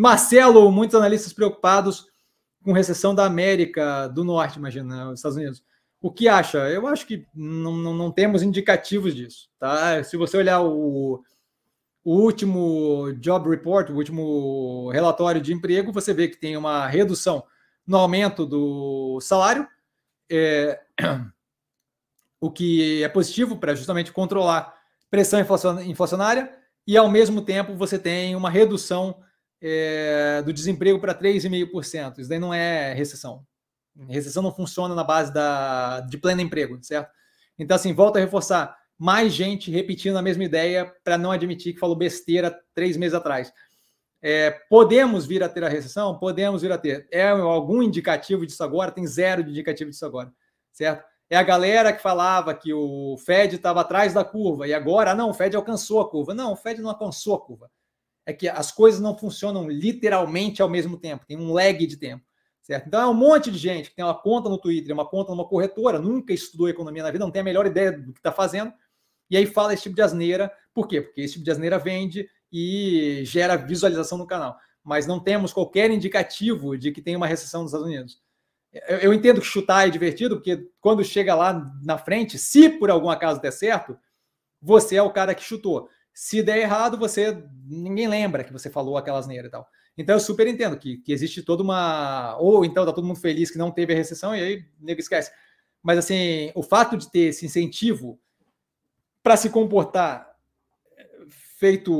Marcelo, muitos analistas preocupados com recessão da América do Norte, imagina, né, os Estados Unidos. O que acha? Eu acho que não, não, não temos indicativos disso. Tá? Se você olhar o, o último job report, o último relatório de emprego, você vê que tem uma redução no aumento do salário, é, o que é positivo para justamente controlar pressão inflacionária, e ao mesmo tempo você tem uma redução é, do desemprego para 3,5%. Isso daí não é recessão. Recessão não funciona na base da, de pleno emprego, certo? Então, assim, volta a reforçar. Mais gente repetindo a mesma ideia para não admitir que falou besteira três meses atrás. É, podemos vir a ter a recessão? Podemos vir a ter. É algum indicativo disso agora? Tem zero de indicativo disso agora, certo? É a galera que falava que o Fed estava atrás da curva e agora, ah, não, o Fed alcançou a curva. Não, o Fed não alcançou a curva é que as coisas não funcionam literalmente ao mesmo tempo, tem um lag de tempo. Certo? Então é um monte de gente que tem uma conta no Twitter, uma conta numa corretora, nunca estudou economia na vida, não tem a melhor ideia do que está fazendo, e aí fala esse tipo de asneira. Por quê? Porque esse tipo de asneira vende e gera visualização no canal. Mas não temos qualquer indicativo de que tem uma recessão nos Estados Unidos. Eu, eu entendo que chutar é divertido, porque quando chega lá na frente, se por algum acaso der certo, você é o cara que chutou se der errado, você ninguém lembra que você falou aquelas asneira e tal. Então eu super entendo que, que existe toda uma. Ou então tá todo mundo feliz que não teve a recessão e aí nego esquece. Mas assim, o fato de ter esse incentivo para se comportar feito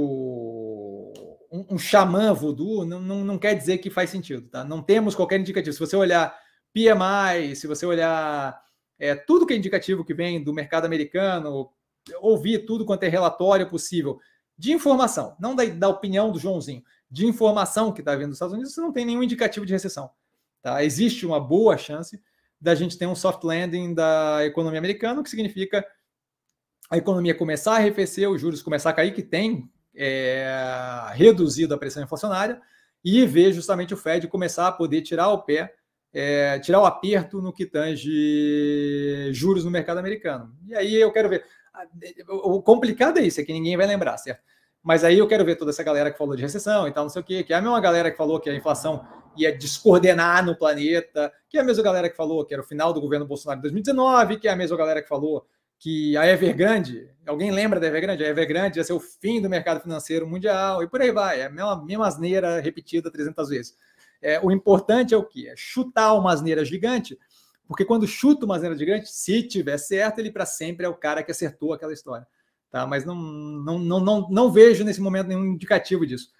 um, um xamã voodoo não, não, não quer dizer que faz sentido, tá? Não temos qualquer indicativo. Se você olhar PMI, se você olhar é, tudo que é indicativo que vem do mercado americano, ouvir tudo quanto é relatório possível de informação, não da, da opinião do Joãozinho, de informação que está vindo dos Estados Unidos, você não tem nenhum indicativo de recessão. Tá? Existe uma boa chance da gente ter um soft landing da economia americana, o que significa a economia começar a arrefecer, os juros começar a cair, que tem é, reduzido a pressão inflacionária, e ver justamente o Fed começar a poder tirar o pé, é, tirar o aperto no que tange juros no mercado americano. E aí eu quero ver. O complicado é isso, é que ninguém vai lembrar, certo? Mas aí eu quero ver toda essa galera que falou de recessão e tal, não sei o quê, que é a mesma galera que falou que a inflação ia descoordenar no planeta, que é a mesma galera que falou que era o final do governo Bolsonaro de 2019, que é a mesma galera que falou que a Evergrande, alguém lembra da Evergrande? A Evergrande ia ser o fim do mercado financeiro mundial e por aí vai, é a mesma, mesma asneira repetida 300 vezes. É, o importante é o quê? É chutar uma asneira gigante porque quando chuta uma de gigante, se tiver certo, ele para sempre é o cara que acertou aquela história. Tá? Mas não, não, não, não, não vejo nesse momento nenhum indicativo disso.